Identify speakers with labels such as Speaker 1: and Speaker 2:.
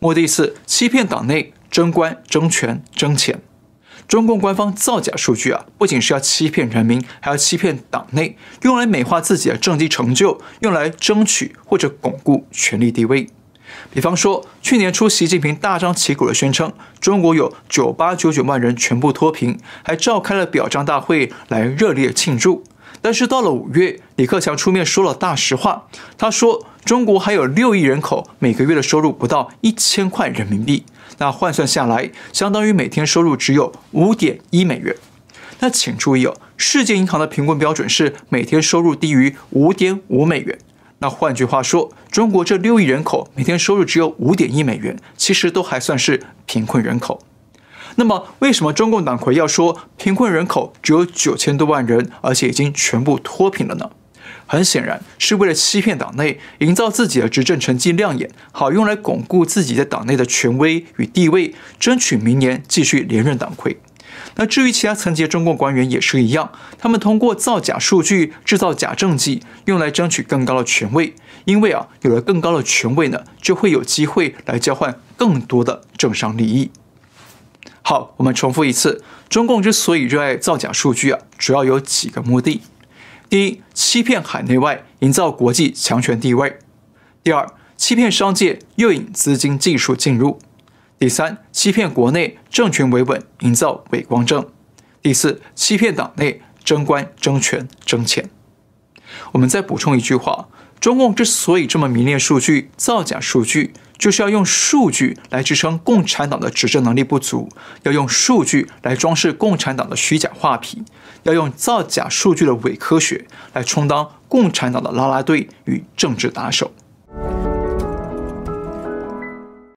Speaker 1: 目的四，欺骗党内争官争权争钱。中共官方造假数据啊，不仅是要欺骗人民，还要欺骗党内，用来美化自己的政绩成就，用来争取或者巩固权力地位。比方说，去年初，习近平大张旗鼓的宣称中国有九八九九万人全部脱贫，还召开了表彰大会来热烈庆祝。但是到了五月，李克强出面说了大实话。他说，中国还有六亿人口每个月的收入不到一千块人民币，那换算下来，相当于每天收入只有五点一美元。那请注意哦，世界银行的贫困标准是每天收入低于五点五美元。那换句话说，中国这六亿人口每天收入只有五点一美元，其实都还算是贫困人口。那么，为什么中共党魁要说贫困人口只有九千多万人，而且已经全部脱贫了呢？很显然，是为了欺骗党内，营造自己的执政成绩亮眼，好用来巩固自己在党内的权威与地位，争取明年继续连任党魁。那至于其他层级的中共官员也是一样，他们通过造假数据，制造假政绩，用来争取更高的权位。因为啊，有了更高的权位呢，就会有机会来交换更多的政商利益。好，我们重复一次，中共之所以热爱造假数据啊，主要有几个目的：第一，欺骗海内外，营造国际强权地位；第二，欺骗商界，诱引资金、技术进入；第三，欺骗国内政权维稳，营造伪光正；第四，欺骗党内争官、争权、争钱。我们再补充一句话：中共之所以这么迷恋数据，造假数据。就是要用数据来支撑共产党的执政能力不足，要用数据来装饰共产党的虚假画皮，要用造假数据的伪科学来充当共产党的拉拉队与政治打手。